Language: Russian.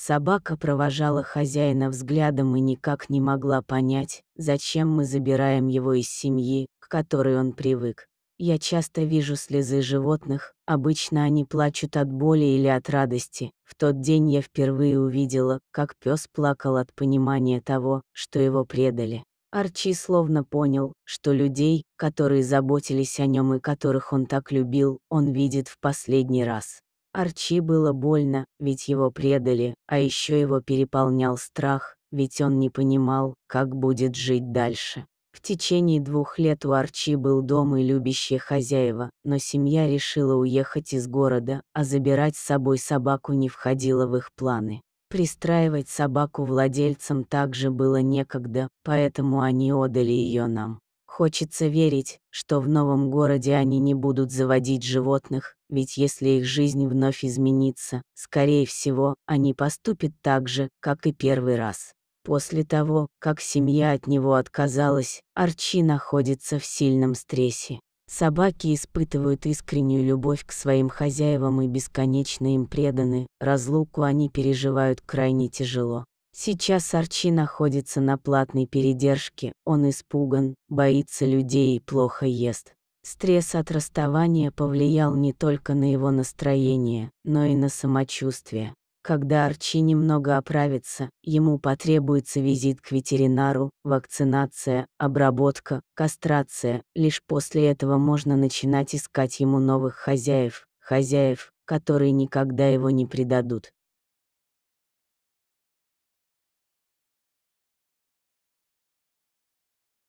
Собака провожала хозяина взглядом и никак не могла понять, зачем мы забираем его из семьи, к которой он привык. Я часто вижу слезы животных, обычно они плачут от боли или от радости. В тот день я впервые увидела, как пес плакал от понимания того, что его предали. Арчи словно понял, что людей, которые заботились о нем и которых он так любил, он видит в последний раз. Арчи было больно, ведь его предали, а еще его переполнял страх, ведь он не понимал, как будет жить дальше. В течение двух лет у Арчи был дом и любящие хозяева, но семья решила уехать из города, а забирать с собой собаку не входило в их планы. Пристраивать собаку владельцам также было некогда, поэтому они отдали ее нам. Хочется верить, что в новом городе они не будут заводить животных, ведь если их жизнь вновь изменится, скорее всего, они поступят так же, как и первый раз. После того, как семья от него отказалась, Арчи находится в сильном стрессе. Собаки испытывают искреннюю любовь к своим хозяевам и бесконечно им преданы, разлуку они переживают крайне тяжело. Сейчас Арчи находится на платной передержке, он испуган, боится людей и плохо ест. Стресс от расставания повлиял не только на его настроение, но и на самочувствие. Когда Арчи немного оправится, ему потребуется визит к ветеринару, вакцинация, обработка, кастрация. Лишь после этого можно начинать искать ему новых хозяев, хозяев, которые никогда его не предадут.